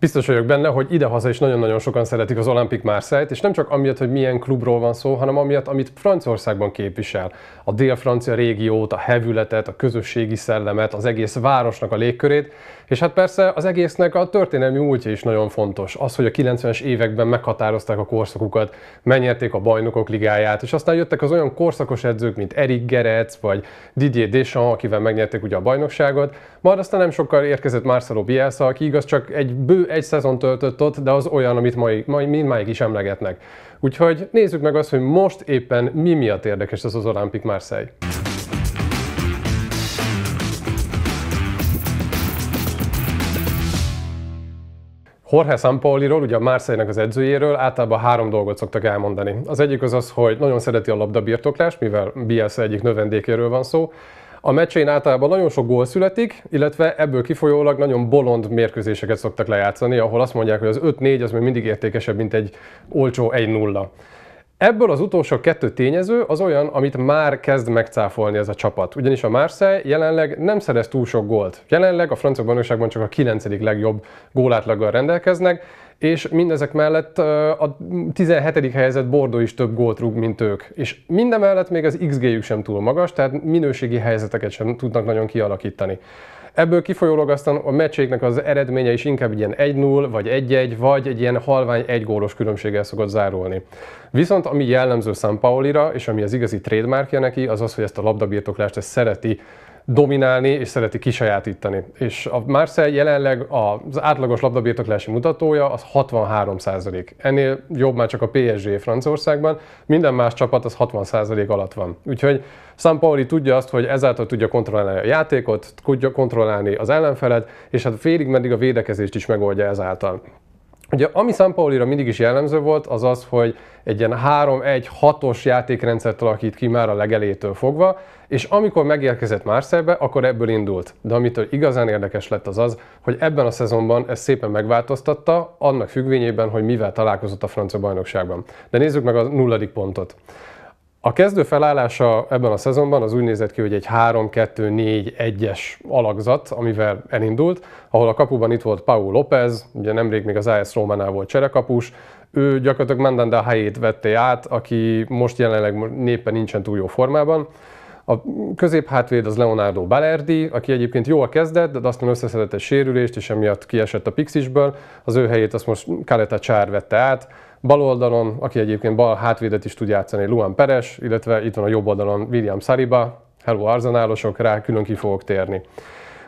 Biztos vagyok benne, hogy idehaza is nagyon-nagyon sokan szeretik az Olympic Marseille-t, és nem csak amiatt, hogy milyen klubról van szó, hanem amiatt, amit Franciaországban képvisel. A dél-francia régiót, a hevületet, a közösségi szellemet, az egész városnak a légkörét, és hát persze az egésznek a történelmi múltja is nagyon fontos. Az, hogy a 90-es években meghatározták a korszakukat, megnyerték a bajnokok ligáját, és aztán jöttek az olyan korszakos edzők, mint Erik Gerec, vagy Didier Deschamps, akivel megnyerték ugye a bajnokságot, majd aztán nem sokkal érkezett Marcelo Bielsa, aki igaz csak egy bő egy szezon töltött ott, de az olyan, amit mai, mai, mindmáig is emlegetnek. Úgyhogy nézzük meg azt, hogy most éppen mi miatt érdekes ez az Olympic Marseille. Jorge Sampaoliról, ugye a Marseille-nek az edzőjéről általában három dolgot szoktak elmondani. Az egyik az az, hogy nagyon szereti a birtoklás, mivel Bielsa egyik növendékéről van szó. A meccsein általában nagyon sok gól születik, illetve ebből kifolyólag nagyon bolond mérkőzéseket szoktak lejátszani, ahol azt mondják, hogy az 5-4 az még mindig értékesebb, mint egy olcsó 1-0. Ebből az utolsó kettő tényező az olyan, amit már kezd megcáfolni ez a csapat. Ugyanis a Marseille jelenleg nem szerez túl sok gólt. Jelenleg a francia bajnokságban csak a 9. legjobb gólátlaggal rendelkeznek, és mindezek mellett a 17. helyzet Bordó is több gólt rúg, mint ők. És mindemellett még az XG-jük sem túl magas, tehát minőségi helyzeteket sem tudnak nagyon kialakítani. Ebből kifolyólag aztán a meccséknek az eredménye is inkább ilyen 1-0, vagy 1-1, vagy egy ilyen halvány egy gólos különbséggel szokott zárulni. Viszont ami jellemző San Paulira, és ami az igazi trademarkja neki, az az, hogy ezt a labdabirtoklást ezt szereti dominálni és szereti kisajátítani. És a Marseille jelenleg az átlagos labdabirtoklási mutatója az 63 százalék. Ennél jobb már csak a PSG Franciaországban, minden más csapat az 60 százalék alatt van. Úgyhogy Sampaoli tudja azt, hogy ezáltal tudja kontrollálni a játékot, tudja kontrollálni az ellenfelet, és hát félig meddig a védekezést is megoldja ezáltal. Ugye ami San Paulira mindig is jellemző volt, az az, hogy egy ilyen 3-1-6-os játékrendszert alakít ki már a legelétől fogva, és amikor megérkezett Marseille-be, akkor ebből indult. De amitől igazán érdekes lett az az, hogy ebben a szezonban ezt szépen megváltoztatta, annak függvényében, hogy mivel találkozott a francia bajnokságban. De nézzük meg a nulladik pontot. A kezdő felállása ebben a szezonban az úgy nézett ki, hogy egy 3-2-4-1-es alakzat, amivel elindult, ahol a kapuban itt volt Paul López, ugye nemrég még az AS Rómánál volt cserekapus, ő gyakorlatilag Mandanda helyét vette át, aki most jelenleg néppen nincsen túl jó formában. A középhátvéd az Leonardo Balerdi, aki egyébként jól kezdett, de aztán összeszedett egy sérülést, és emiatt kiesett a Pixisből. Az ő helyét azt most Caleta Csár vette át, Bal oldalon, aki egyébként bal hátvédet is tud játszani, Luan Peres, illetve itt van a jobb oldalon William Saliba, hello arzenálosok, rá külön ki fogok térni.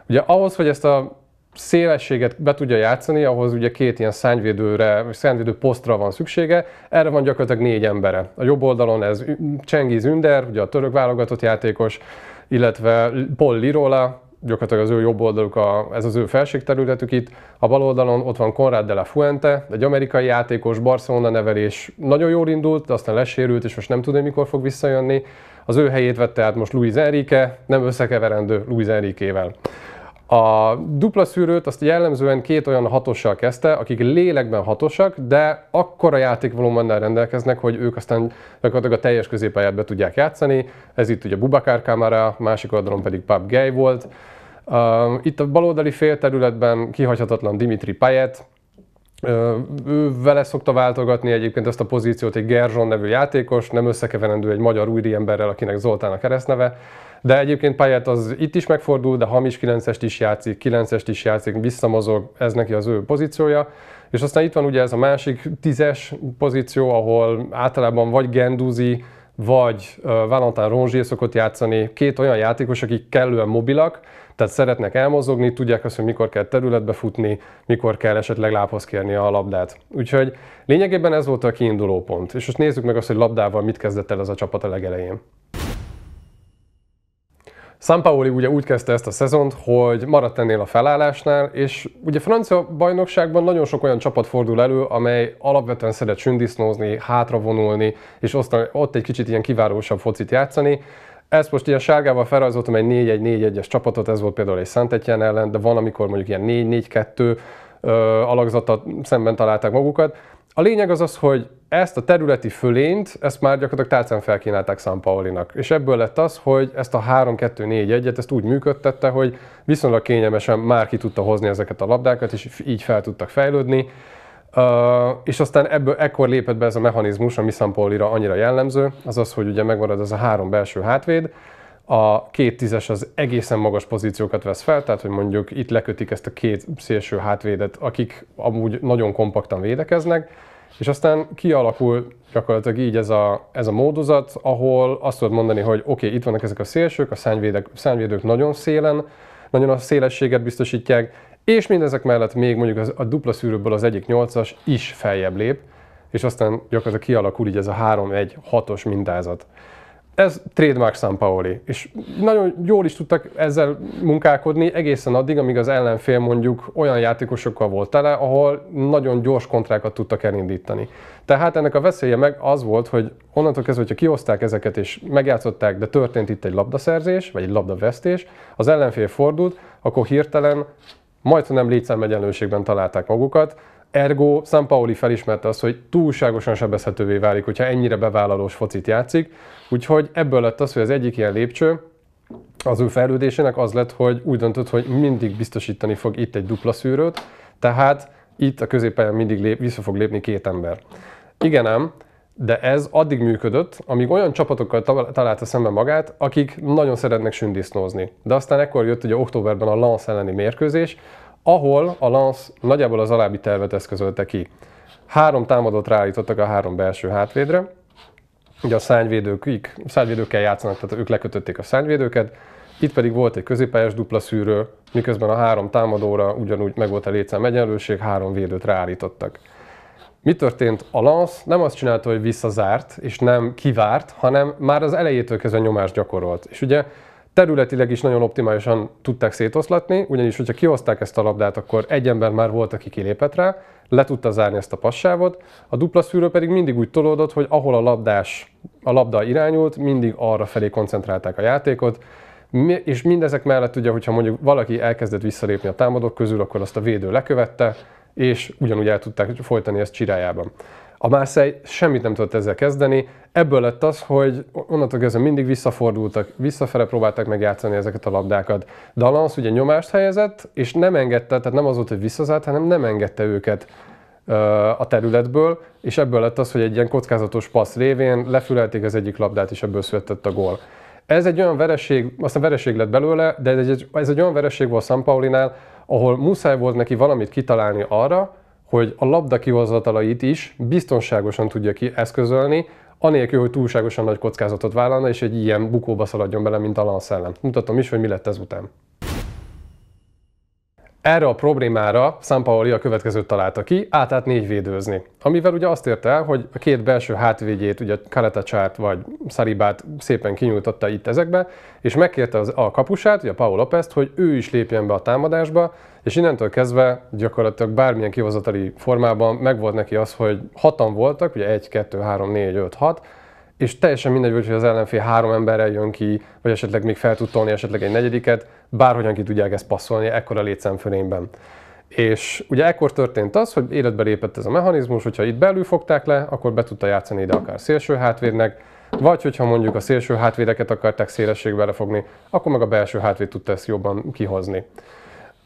Ugye ahhoz, hogy ezt a szélességet be tudja játszani, ahhoz ugye két ilyen szányvédőre, szányvédő posztra van szüksége, erre van gyakorlatilag négy embere. A jobb oldalon ez Csengiz Ünder, ugye a török válogatott játékos, illetve Paul Lirola, gyakorlatilag az ő jobb oldaluk, a, ez az ő felségterületük itt. A bal oldalon ott van Conrad de la Fuente, egy amerikai játékos, Barcelona nevelés, nagyon jól indult, de aztán lesérült, és most nem tudom, mikor fog visszajönni. Az ő helyét vette át most Luis Enrique, nem összekeverendő Luis Enriquevel. A dupla szűrőt azt jellemzően két olyan hatossal kezdte, akik lélekben hatosak, de akkora játékvolumennel rendelkeznek, hogy ők aztán gyakorlatilag a teljes középpályát be tudják játszani. Ez itt ugye Bubakár Kamara, másik oldalon pedig Pap Gay volt. Uh, itt a baloldali félterületben kihagyhatatlan Dimitri Payet, ő vele szokta váltogatni egyébként ezt a pozíciót egy Gerzson nevű játékos, nem összekeverendő egy magyar újri emberrel, akinek Zoltán a keresztneve. De egyébként pályát az itt is megfordul, de hamis 9-est is játszik, 9-est is játszik, visszamozog, ez neki az ő pozíciója. És aztán itt van ugye ez a másik tízes pozíció, ahol általában vagy Genduzi, vagy Valentin Rongier szokott játszani, két olyan játékos, akik kellően mobilak, tehát szeretnek elmozogni, tudják azt, hogy mikor kell területbe futni, mikor kell esetleg lábhoz kérni a labdát. Úgyhogy lényegében ez volt a kiinduló pont. És most nézzük meg azt, hogy labdával mit kezdett el ez a csapat a legelején. Sampaoli ugye úgy kezdte ezt a szezont, hogy maradt ennél a felállásnál, és ugye francia bajnokságban nagyon sok olyan csapat fordul elő, amely alapvetően szeret sündisznózni, hátravonulni, és ott egy kicsit ilyen kiválósabb focit játszani. Ezt most ilyen sárgával felrajzoltam egy 4-1-4-1-es csapatot, ez volt például egy saint ellen, de van, amikor mondjuk ilyen 4-4-2 alakzattal szemben találták magukat. A lényeg az az, hogy ezt a területi fölényt, ezt már gyakorlatilag tálcán felkínálták San Paulinak. És ebből lett az, hogy ezt a 3-2-4-1-et ezt úgy működtette, hogy viszonylag kényelmesen már ki tudta hozni ezeket a labdákat, és így fel tudtak fejlődni. Uh, és aztán ebből ekkor lépett be ez a mechanizmus, ami San Paulira annyira jellemző, az az, hogy ugye megmarad ez a három belső hátvéd, a két tízes az egészen magas pozíciókat vesz fel, tehát hogy mondjuk itt lekötik ezt a két szélső hátvédet, akik amúgy nagyon kompaktan védekeznek, és aztán kialakul gyakorlatilag így ez a, ez a módozat, ahol azt tudod mondani, hogy oké, okay, itt vannak ezek a szélsők, a szányvédek, szányvédők nagyon szélen, nagyon a szélességet biztosítják, és mindezek mellett még mondjuk az, a dupla szűrőből az egyik nyolcas is feljebb lép, és aztán gyakorlatilag kialakul így ez a 3-1-6-os mintázat ez trademark San Paoli, és nagyon jól is tudtak ezzel munkálkodni egészen addig, amíg az ellenfél mondjuk olyan játékosokkal volt tele, ahol nagyon gyors kontrákat tudtak elindítani. Tehát ennek a veszélye meg az volt, hogy onnantól kezdve, hogyha kioszták ezeket és megjátszották, de történt itt egy labdaszerzés, vagy egy labdavesztés, az ellenfél fordult, akkor hirtelen majdnem létszámegyenlőségben találták magukat, Ergo, Paoli felismerte azt, hogy túlságosan sebezhetővé válik, hogyha ennyire bevállalós focit játszik, úgyhogy ebből lett az, hogy az egyik ilyen lépcső, az ő fejlődésének az lett, hogy úgy döntött, hogy mindig biztosítani fog itt egy dupla szűrőt, tehát itt a középpályán mindig lép, vissza fog lépni két ember. Igen ám, de ez addig működött, amíg olyan csapatokkal találta szembe magát, akik nagyon szeretnek sündisznózni. De aztán ekkor jött ugye októberben a Lance elleni mérkőzés, ahol a Lance nagyjából az alábbi tervet eszközölte ki. Három támadót ráállítottak a három belső hátvédre, ugye a szányvédők, szányvédőkkel játszanak, tehát ők lekötötték a szányvédőket, itt pedig volt egy középpályás dupla szűrő, miközben a három támadóra ugyanúgy meg volt a létszám egyenlőség, három védőt ráállítottak. Mi történt? A Lance nem azt csinálta, hogy visszazárt, és nem kivárt, hanem már az elejétől kezdve nyomást gyakorolt. És ugye területileg is nagyon optimálisan tudták szétoszlatni, ugyanis, hogyha kihozták ezt a labdát, akkor egy ember már volt, aki kilépett rá, le tudta zárni ezt a passávot, a dupla szűrő pedig mindig úgy tolódott, hogy ahol a labdás, a labda irányult, mindig arra felé koncentrálták a játékot, és mindezek mellett ugye, hogyha mondjuk valaki elkezdett visszalépni a támadók közül, akkor azt a védő lekövette, és ugyanúgy el tudták folytani ezt csirájában. A Marseille semmit nem tudott ezzel kezdeni, ebből lett az, hogy onnantól kezdve mindig visszafordultak, visszafele próbálták megjátszani ezeket a labdákat. Dalans ugye nyomást helyezett, és nem engedte, tehát nem az volt, hogy visszazárt, hanem nem engedte őket a területből, és ebből lett az, hogy egy ilyen kockázatos passz révén lefülelték az egyik labdát, és ebből született a gól. Ez egy olyan vereség, aztán vereség lett belőle, de ez egy, ez egy olyan vereség volt San Paulinál, ahol muszáj volt neki valamit kitalálni arra, hogy a labda kihozatalait is biztonságosan tudja eszközölni, anélkül, hogy túlságosan nagy kockázatot vállalna, és egy ilyen bukóba szaladjon bele, mint a lanszellem. Mutatom is, hogy mi lett ez után. Erre a problémára Sampaoli a következőt találta ki, át négy védőzni. Amivel ugye azt érte el, hogy a két belső hátvédjét, ugye Karatacsárt vagy Szaribát szépen kinyújtotta itt ezekbe, és megkérte az, a kapusát, ugye Paul Lopezt, hogy ő is lépjen be a támadásba, és innentől kezdve gyakorlatilag bármilyen kivazatali formában megvolt neki az, hogy hatan voltak, ugye 1, 2, 3, 4, 5, 6, és teljesen mindegy volt, hogy az ellenfél három emberrel jön ki, vagy esetleg még fel tud tolni esetleg egy negyediket, bárhogyan ki tudják ezt passzolni ekkora létszámfölényben. És ugye ekkor történt az, hogy életbe lépett ez a mechanizmus, hogyha itt belül fogták le, akkor be tudta játszani ide akár szélső hátvédnek, vagy hogyha mondjuk a szélső hátvédeket akarták szélességbe lefogni, akkor meg a belső hátvéd tudta ezt jobban kihozni.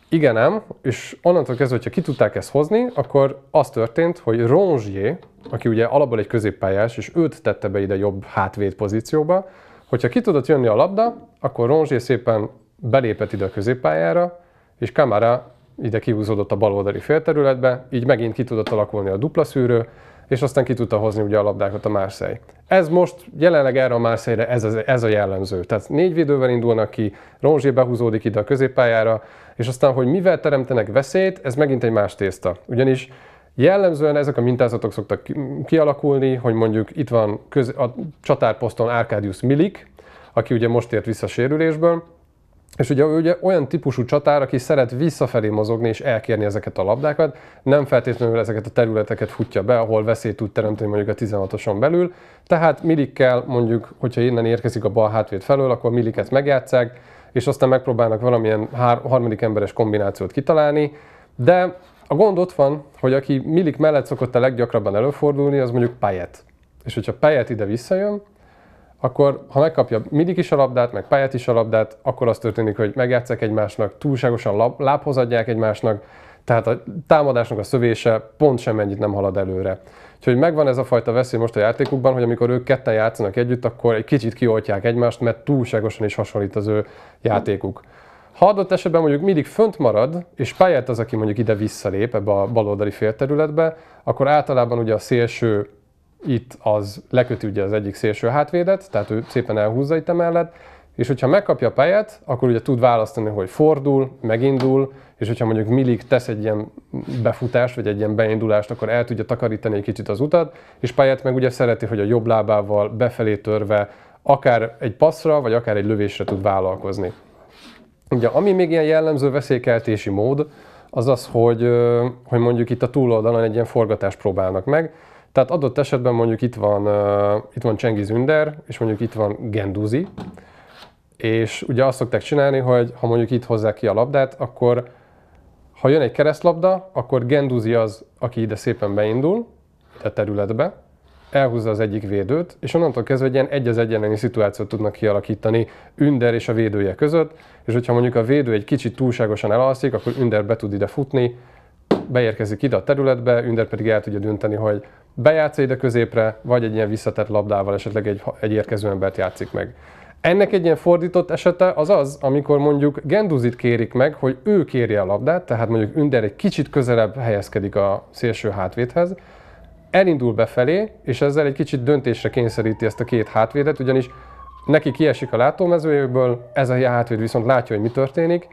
Igen nem, és onnantól kezdve, hogyha ki tudták ezt hozni, akkor az történt, hogy Rongier, aki ugye alapból egy középpályás, és őt tette be ide jobb hátvéd pozícióba, hogyha ki tudott jönni a labda, akkor Rongier szépen belépett ide a középpályára, és Kamara ide kihúzódott a baloldali félterületbe, így megint ki tudott alakulni a dupla szűrő, és aztán ki tudta hozni ugye a labdákat a Marseille. Ez most jelenleg erre a Marseille-re ez, ez, ez a jellemző. Tehát négy védővel indulnak ki, Rongé behúzódik ide a középpályára, és aztán, hogy mivel teremtenek veszélyt, ez megint egy más tészta. Ugyanis Jellemzően ezek a mintázatok szoktak kialakulni, hogy mondjuk itt van köz, a csatárposzton Arkadius Milik, aki ugye most ért vissza sérülésből, és ugye, ugye olyan típusú csatár, aki szeret visszafelé mozogni és elkérni ezeket a labdákat, nem feltétlenül ezeket a területeket futja be, ahol veszélyt tud teremteni mondjuk a 16-oson belül. Tehát Milikkel mondjuk, hogyha innen érkezik a bal hátvéd felől, akkor Miliket megjátszák, és aztán megpróbálnak valamilyen hár, harmadik emberes kombinációt kitalálni. De a gond ott van, hogy aki Milik mellett szokott a leggyakrabban előfordulni, az mondjuk Payet. És hogyha Payet ide visszajön, akkor ha megkapja mindig is a labdát, meg pályát is a labdát, akkor az történik, hogy megjátszák egymásnak, túlságosan lab, lábhoz adják egymásnak, tehát a támadásnak a szövése pont semmennyit nem halad előre. Úgyhogy megvan ez a fajta veszély most a játékukban, hogy amikor ők ketten játszanak együtt, akkor egy kicsit kioltják egymást, mert túlságosan is hasonlít az ő játékuk. Ha adott esetben mondjuk mindig fönt marad, és pályát az, aki mondjuk ide visszalép ebbe a baloldali félterületbe, akkor általában ugye a szélső itt az leköti ugye az egyik szélső hátvédet, tehát ő szépen elhúzza itt emellett, és hogyha megkapja a pályát, akkor ugye tud választani, hogy fordul, megindul, és hogyha mondjuk Milik tesz egy ilyen befutást, vagy egy ilyen beindulást, akkor el tudja takarítani egy kicsit az utat, és pályát meg ugye szereti, hogy a jobb lábával befelé törve akár egy passzra, vagy akár egy lövésre tud vállalkozni. Ugye, ami még ilyen jellemző veszélykeltési mód, az az, hogy, hogy mondjuk itt a túloldalon egy ilyen forgatást próbálnak meg, tehát adott esetben mondjuk itt van, uh, itt van Csengiz Ünder, és mondjuk itt van Genduzi, és ugye azt szokták csinálni, hogy ha mondjuk itt hozzák ki a labdát, akkor ha jön egy keresztlabda, akkor Genduzi az, aki ide szépen beindul, a területbe, elhúzza az egyik védőt, és onnantól kezdve egy ilyen egy az egyenleni szituációt tudnak kialakítani Ünder és a védője között, és hogyha mondjuk a védő egy kicsit túlságosan elalszik, akkor Ünder be tud ide futni, beérkezik ide a területbe, Ünder pedig el tudja dönteni, hogy bejátsza ide középre, vagy egy ilyen visszatett labdával esetleg egy, egy érkező embert játszik meg. Ennek egy ilyen fordított esete az az, amikor mondjuk Genduzit kérik meg, hogy ő kérje a labdát, tehát mondjuk Ünder egy kicsit közelebb helyezkedik a szélső hátvédhez, elindul befelé, és ezzel egy kicsit döntésre kényszeríti ezt a két hátvédet, ugyanis neki kiesik a látómezőjéből, ez a hátvéd viszont látja, hogy mi történik,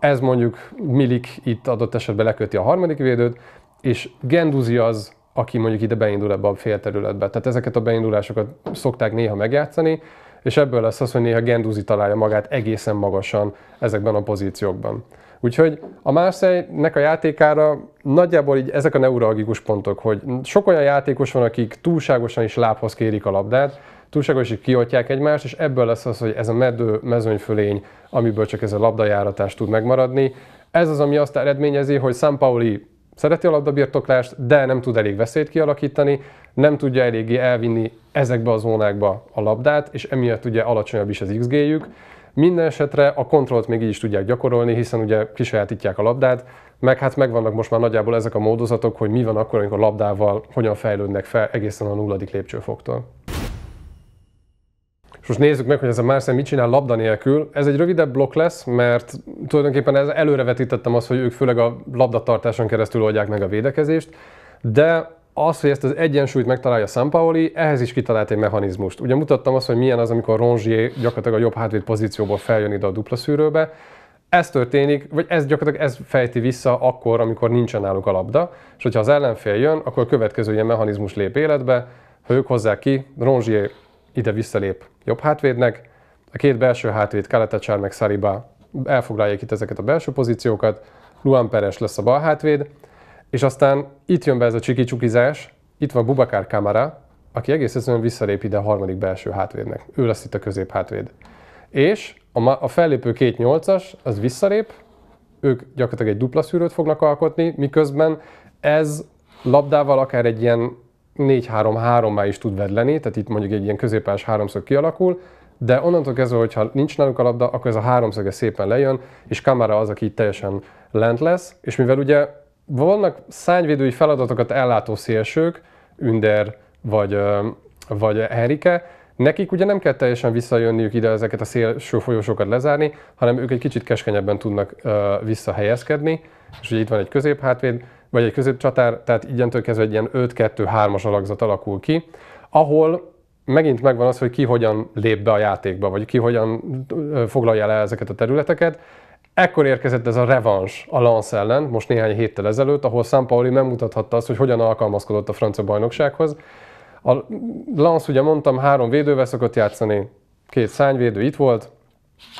ez mondjuk Milik itt adott esetben leköti a harmadik védőt, és Genduzi az, aki mondjuk ide beindul ebbe a félterületbe. Tehát ezeket a beindulásokat szokták néha megjátszani, és ebből lesz az, hogy néha Genduzi találja magát egészen magasan ezekben a pozíciókban. Úgyhogy a Marseille-nek a játékára nagyjából így ezek a neuralgikus pontok, hogy sok olyan játékos van, akik túlságosan is lábhoz kérik a labdát, túlságosan is kioltják egymást, és ebből lesz az, hogy ez a medő, mezőnyfölény, amiből csak ez a labdajáratás tud megmaradni. Ez az, ami azt eredményezi, hogy San Pauli Szereti a labdabirtoklást, de nem tud elég veszélyt kialakítani, nem tudja eléggé elvinni ezekbe a zónákba a labdát, és emiatt ugye alacsonyabb is az XG-jük. Minden esetre a kontrollt még így is tudják gyakorolni, hiszen ugye kisajátítják a labdát, meg hát megvannak most már nagyjából ezek a módozatok, hogy mi van akkor, amikor labdával hogyan fejlődnek fel egészen a nulladik lépcsőfoktól most nézzük meg, hogy ez a Marseille mit csinál labda nélkül. Ez egy rövidebb blokk lesz, mert tulajdonképpen ez előrevetítettem azt, hogy ők főleg a labdatartáson keresztül oldják meg a védekezést, de az, hogy ezt az egyensúlyt megtalálja Sampaoli, ehhez is kitalált egy mechanizmust. Ugye mutattam azt, hogy milyen az, amikor Rongier gyakorlatilag a jobb hátvéd pozícióból feljön ide a dupla szűrőbe, ez történik, vagy ez gyakorlatilag ez fejti vissza akkor, amikor nincsen náluk a labda, és hogyha az ellenfél jön, akkor a következő ilyen mechanizmus lép életbe, ha ők hozzák ki, Rongier ide visszalép jobb hátvédnek. A két belső hátvéd, Kaletecsár meg Szariba elfoglalják itt ezeket a belső pozíciókat, Luan Peres lesz a bal hátvéd, és aztán itt jön be ez a csikicsukizás, itt van Bubakár Kamara, aki egész egyszerűen visszalép ide a harmadik belső hátvédnek. Ő lesz itt a közép hátvéd. És a, ma, a fellépő két nyolcas, az visszalép, ők gyakorlatilag egy dupla szűrőt fognak alkotni, miközben ez labdával akár egy ilyen 4-3-3-má is tud vedleni, tehát itt mondjuk egy ilyen középás háromszög kialakul, de onnantól kezdve, hogyha nincs náluk a labda, akkor ez a háromszöge szépen lejön, és kamera az, aki itt teljesen lent lesz, és mivel ugye vannak szányvédői feladatokat ellátó szélsők, Ünder vagy, vagy Erike, Nekik ugye nem kell teljesen visszajönniük ide ezeket a szélső folyosókat lezárni, hanem ők egy kicsit keskenyebben tudnak visszahelyezkedni, és ugye itt van egy középhátvéd, vagy egy középcsatár, tehát igyentől kezdve egy ilyen 5-2-3-as alakzat alakul ki, ahol megint megvan az, hogy ki hogyan lép be a játékba, vagy ki hogyan foglalja le ezeket a területeket. Ekkor érkezett ez a revans a Lance ellen, most néhány héttel ezelőtt, ahol Sampaoli nem mutathatta azt, hogy hogyan alkalmazkodott a francia bajnoksághoz. A Lance, ugye mondtam, három védővel szokott játszani, két szányvédő itt volt,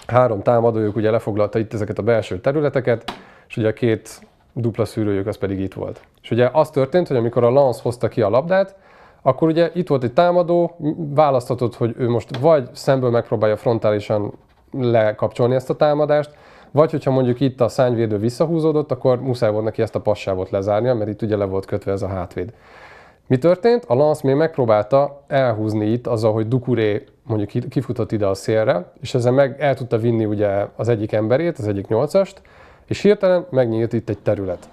három támadójuk ugye lefoglalta itt ezeket a belső területeket, és ugye a két dupla szűrőjük az pedig itt volt. És ugye az történt, hogy amikor a Lance hozta ki a labdát, akkor ugye itt volt egy támadó, választhatott, hogy ő most vagy szemből megpróbálja frontálisan lekapcsolni ezt a támadást, vagy hogyha mondjuk itt a szányvédő visszahúzódott, akkor muszáj volt neki ezt a passávot lezárnia, mert itt ugye le volt kötve ez a hátvéd. Mi történt? A Lance még megpróbálta elhúzni itt azzal, hogy Dukuré mondjuk kifutott ide a szélre, és ezzel meg el tudta vinni ugye az egyik emberét, az egyik nyolcast, és hirtelen megnyílt itt egy terület.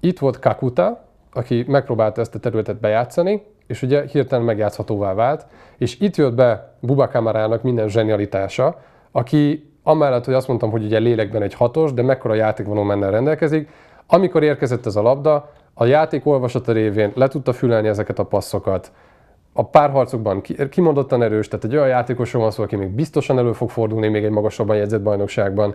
Itt volt Kakuta, aki megpróbálta ezt a területet bejátszani, és ugye hirtelen megjátszhatóvá vált, és itt jött be Bubakamarának minden zsenialitása, aki amellett, hogy azt mondtam, hogy ugye lélekben egy hatos, de mekkora játékvonó mennel rendelkezik, amikor érkezett ez a labda, a játék olvasata révén le tudta fülelni ezeket a passzokat, a párharcokban kimondottan erős, tehát egy olyan játékosról van szó, aki még biztosan elő fog fordulni még egy magasabban jegyzett bajnokságban,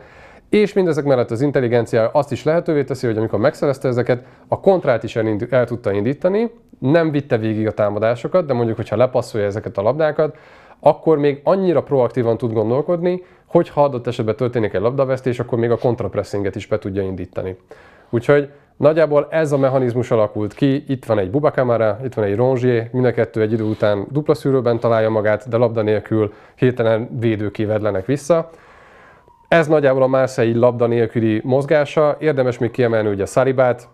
és mindezek mellett az intelligencia azt is lehetővé teszi, hogy amikor megszerezte ezeket, a kontrát is el, el tudta indítani, nem vitte végig a támadásokat, de mondjuk, hogyha lepasszolja ezeket a labdákat, akkor még annyira proaktívan tud gondolkodni, hogy ha adott esetben történik egy labdavesztés, akkor még a kontrapresszinget is be tudja indítani. Úgyhogy nagyjából ez a mechanizmus alakult ki, itt van egy bubakamara, itt van egy rongier, mind a kettő egy idő után dupla szűrőben találja magát, de labda nélkül hirtelen védőkévedlenek vissza. Ez nagyjából a Marseille labda nélküli mozgása. Érdemes még kiemelni ugye Saribát.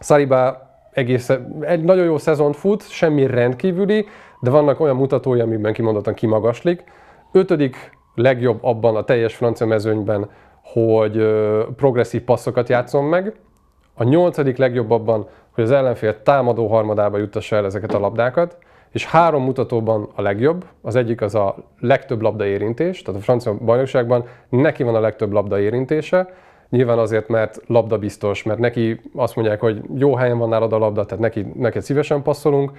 Saribá egész, egy nagyon jó szezont fut, semmi rendkívüli, de vannak olyan mutatói, amiben kimondottan kimagaslik. Ötödik legjobb abban a teljes francia mezőnyben, hogy progresszív passzokat játszom meg. A nyolcadik legjobb abban, hogy az ellenfél támadó harmadába juttassa el ezeket a labdákat és három mutatóban a legjobb. Az egyik az a legtöbb labda érintés, tehát a francia bajnokságban neki van a legtöbb labda érintése, Nyilván azért, mert labda biztos, mert neki azt mondják, hogy jó helyen van nálad a labda, tehát neki, neked szívesen passzolunk.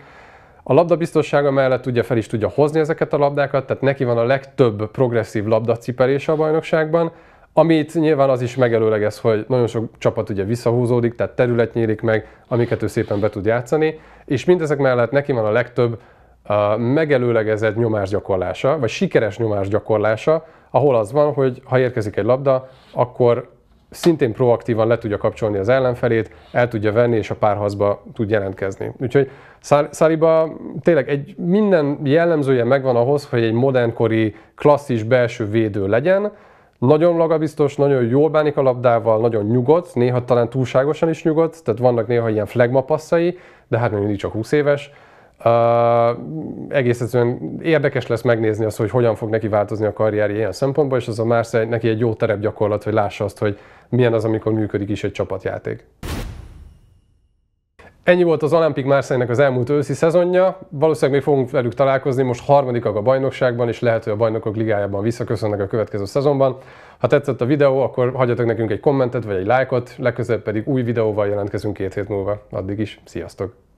A labda biztonsága mellett ugye fel is tudja hozni ezeket a labdákat, tehát neki van a legtöbb progresszív labdacipelése a bajnokságban, amit nyilván az is megelőlegez, hogy nagyon sok csapat ugye visszahúzódik, tehát terület nyílik meg, amiket ő szépen be tud játszani, és mindezek mellett neki van a legtöbb a megelőlegezett nyomásgyakorlása, vagy sikeres nyomásgyakorlása, ahol az van, hogy ha érkezik egy labda, akkor szintén proaktívan le tudja kapcsolni az ellenfelét, el tudja venni, és a párhazba tud jelentkezni. Úgyhogy Száliba tényleg egy minden jellemzője megvan ahhoz, hogy egy modernkori, klasszis belső védő legyen, nagyon magabiztos, nagyon jól bánik a labdával, nagyon nyugodt, néha talán túlságosan is nyugodt, tehát vannak néha ilyen flagma passzai, de hát még mindig csak 20 éves. Uh, egész egyszerűen érdekes lesz megnézni azt, hogy hogyan fog neki változni a karrierje ilyen szempontból, és az a Marseille neki egy jó terep gyakorlat, hogy lássa azt, hogy milyen az, amikor működik is egy csapatjáték. Ennyi volt az Olympic Marseille-nek az elmúlt őszi szezonja. Valószínűleg még fogunk velük találkozni, most harmadikak a bajnokságban, és lehet, hogy a bajnokok ligájában visszaköszönnek a következő szezonban. Ha tetszett a videó, akkor hagyjatok nekünk egy kommentet vagy egy lájkot, legközelebb pedig új videóval jelentkezünk két hét múlva. Addig is, sziasztok!